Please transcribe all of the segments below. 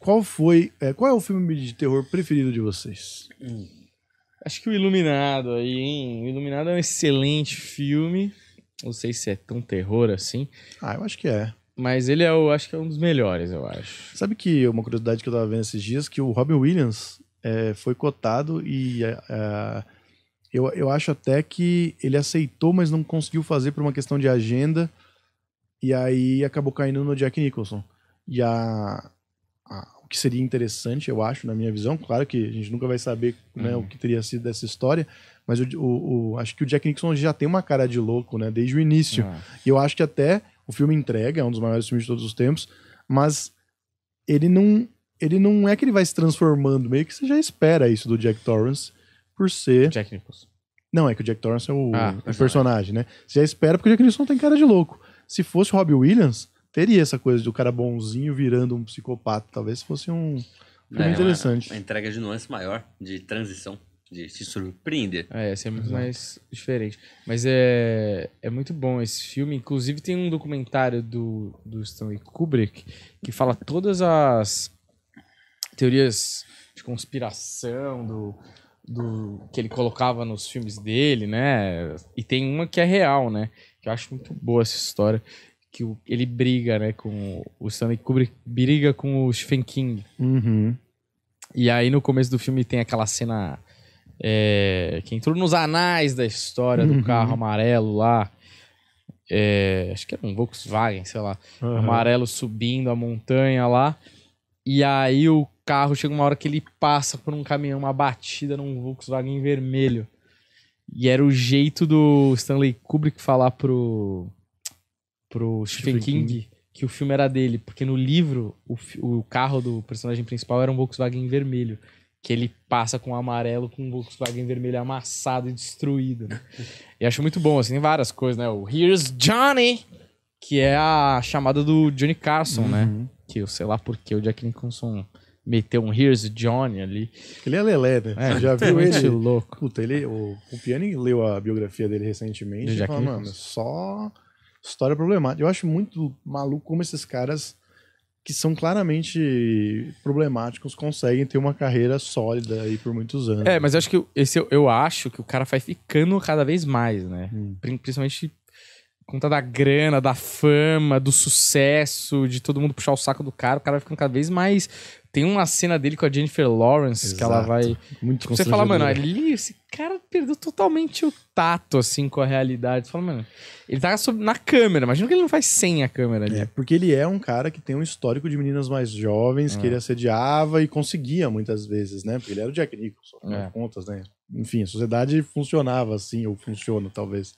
Qual foi. É, qual é o filme de terror preferido de vocês? Hum. Acho que o Iluminado aí, hein? O Iluminado é um excelente filme. Não sei se é tão terror assim. Ah, eu acho que é. Mas ele é, o, acho que é um dos melhores, eu acho. Sabe que uma curiosidade que eu tava vendo esses dias, que o Robin Williams é, foi cotado e é, é eu, eu acho até que ele aceitou, mas não conseguiu fazer por uma questão de agenda. E aí acabou caindo no Jack Nicholson. E a, a que seria interessante, eu acho, na minha visão. Claro que a gente nunca vai saber né, uhum. o que teria sido dessa história, mas o, o, o, acho que o Jack Nixon já tem uma cara de louco, né? Desde o início. Uhum. E eu acho que até o filme entrega, é um dos maiores filmes de todos os tempos, mas ele não, ele não é que ele vai se transformando, meio que você já espera isso do Jack Torrance, por ser... Jack Nicholson. Não, é que o Jack Torrance é o, ah, o personagem, né? Você já espera porque o Jack Nicholson tem cara de louco. Se fosse o Robbie Williams, teria essa coisa do cara bonzinho virando um psicopata. Talvez fosse um filme é, interessante. Uma, uma entrega de nuance maior, de transição, de se surpreender. É, ia ser é muito mais diferente. Mas é, é muito bom esse filme. Inclusive tem um documentário do, do Stanley Kubrick que fala todas as teorias de conspiração do, do que ele colocava nos filmes dele, né? E tem uma que é real, né? Que eu acho muito boa essa história que o, ele briga, né, com o Stanley Kubrick briga com o Stephen King. Uhum. E aí no começo do filme tem aquela cena é, que entrou nos anais da história uhum. do carro amarelo lá. É, acho que era um Volkswagen, sei lá. Uhum. Amarelo subindo a montanha lá. E aí o carro chega uma hora que ele passa por um caminhão, uma batida num Volkswagen vermelho. E era o jeito do Stanley Kubrick falar pro pro Stephen, King, King, que o filme era dele, porque no livro o, o carro do personagem principal era um Volkswagen vermelho, que ele passa com um amarelo com um Volkswagen vermelho amassado e destruído. Né? e acho muito bom, assim, tem várias coisas, né? O Here's Johnny, que é a chamada do Johnny Carson, né? uhum. né? Que eu sei lá porque o Jack Nicholson meteu um Here's Johnny ali. Ele é lelé, né? É, já viu ele? louco. Puta, ele, o, o Piani leu a biografia dele recentemente. Do Jack fala, mano, só história problemática. Eu acho muito maluco como esses caras que são claramente problemáticos conseguem ter uma carreira sólida aí por muitos anos. É, mas eu acho que esse eu, eu acho que o cara vai ficando cada vez mais, né? Hum. Principalmente conta da grana, da fama, do sucesso, de todo mundo puxar o saco do cara, o cara vai ficando cada vez mais. Tem uma cena dele com a Jennifer Lawrence Exato. que ela vai. Muito Você fala, mano, ali esse cara perdeu totalmente o tato, assim, com a realidade. Você fala, mano, ele tá sob... na câmera. Imagina que ele não faz sem a câmera ali. É, porque ele é um cara que tem um histórico de meninas mais jovens, que é. ele assediava e conseguia muitas vezes, né? Porque ele era o Jack Nicholson, afinal é. contas, né? Enfim, a sociedade funcionava assim, ou funciona, talvez.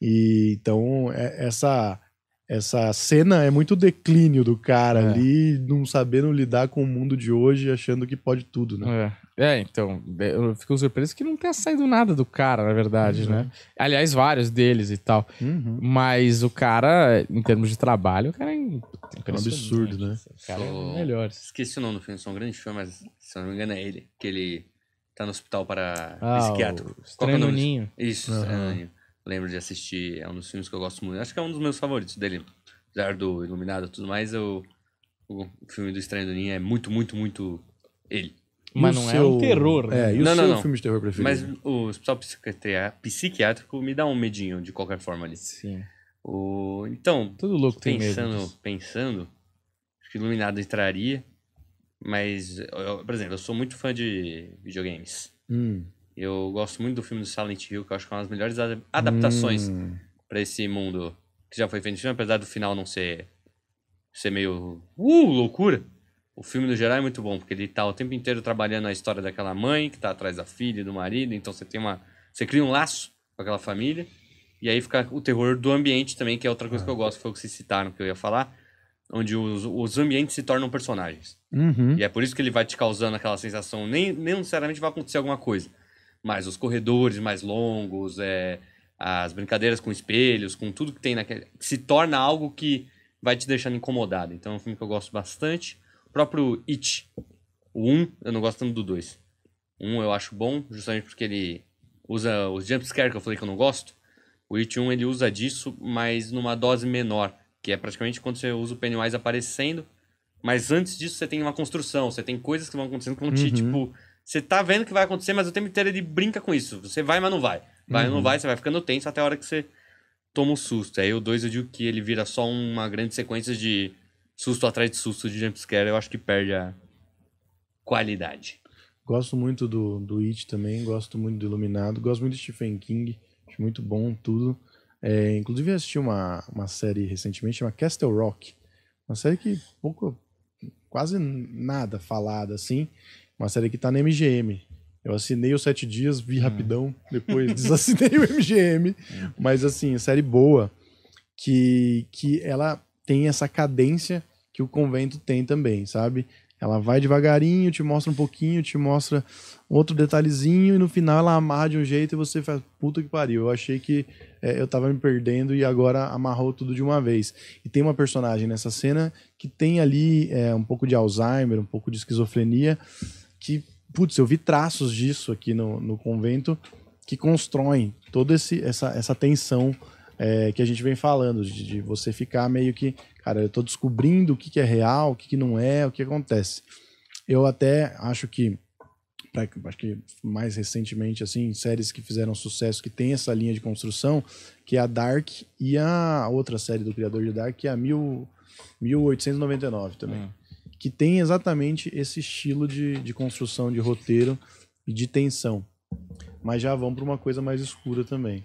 E então, é, essa essa cena é muito declínio do cara é. ali, não sabendo lidar com o mundo de hoje, achando que pode tudo, né? É, é então, é, eu fico surpreso que não tenha saído nada do cara, na verdade, uhum. né? Aliás, vários deles e tal. Uhum. Mas o cara, em termos de trabalho, o cara é, é um absurdo, né? né? Assim, o cara é o melhor. Esqueci o nome do filme, sou um grande fã, mas se não me engano é ele, que ele tá no hospital para ah, psiquiátrico. O... Qual é o nome? Ninho. Isso, uhum. Estranho Ninho lembro de assistir, é um dos filmes que eu gosto muito, acho que é um dos meus favoritos dele, apesar do Iluminado e tudo mais, eu, o filme do Estranho do Ninho é muito, muito, muito ele. Mas não é seu... é um terror, né? É, e o não, seu não, não. filme de terror preferido? Mas o hospital psiquiátrico me dá um medinho, de qualquer forma, ali. Sim. O... Então, Tudo louco pensando, tem medo pensando, acho que Iluminado entraria, mas, eu, por exemplo, eu sou muito fã de videogames. Hum. Eu gosto muito do filme do Silent Hill, que eu acho que é uma das melhores adaptações hum. para esse mundo que já foi feito, apesar do final não ser ser meio uh, loucura. O filme no geral é muito bom, porque ele tá o tempo inteiro trabalhando a história daquela mãe que tá atrás da filha e do marido, então você tem uma você cria um laço com aquela família. E aí fica o terror do ambiente também, que é outra coisa ah. que eu ah. gosto, foi o que vocês citaram que eu ia falar, onde os, os ambientes se tornam personagens. Uhum. E é por isso que ele vai te causando aquela sensação, nem, nem necessariamente vai acontecer alguma coisa, mas os corredores mais longos, é, as brincadeiras com espelhos, com tudo que tem naquele. Que se torna algo que vai te deixando incomodado. Então é um filme que eu gosto bastante. O próprio It, o 1, eu não gosto tanto do 2. Um 1 eu acho bom, justamente porque ele usa os jumpscare que eu falei que eu não gosto. O It 1 ele usa disso, mas numa dose menor, que é praticamente quando você usa o Pennywise aparecendo. Mas antes disso, você tem uma construção, você tem coisas que vão acontecendo que vão te, uhum. tipo, você tá vendo que vai acontecer, mas o tempo inteiro ele brinca com isso. Você vai, mas não vai. Vai, uhum. não vai, você vai ficando tenso até a hora que você toma um susto. Aí o 2 eu digo que ele vira só uma grande sequência de susto atrás de susto de jumpscare. Eu acho que perde a qualidade. Gosto muito do, do It também, gosto muito do Iluminado, gosto muito do Stephen King, acho muito bom tudo. É, inclusive assisti uma, uma série recentemente chama Castle Rock, uma série que pouco, quase nada falada assim, uma série que tá na MGM. Eu assinei os sete dias, vi hum. rapidão, depois desassinei o MGM. Hum. Mas assim, série boa, que, que ela tem essa cadência que o convento tem também, sabe? Ela vai devagarinho, te mostra um pouquinho, te mostra outro detalhezinho e no final ela amarra de um jeito e você faz puta que pariu. Eu achei que é, eu tava me perdendo e agora amarrou tudo de uma vez. E tem uma personagem nessa cena que tem ali é, um pouco de Alzheimer, um pouco de esquizofrenia, que, putz, eu vi traços disso aqui no, no convento que constroem toda esse, essa, essa tensão é, que a gente vem falando, de, de, você ficar meio que, cara, eu tô descobrindo o que, que é real, o que, que não é, o que acontece. Eu até acho que, pra, acho que mais recentemente, assim, séries que fizeram sucesso, que tem essa linha de construção, que é a Dark e a outra série do criador de Dark, que é a mil, 1899 também. Hum que tem exatamente esse estilo de, de construção de roteiro e de tensão. Mas já vão para uma coisa mais escura também.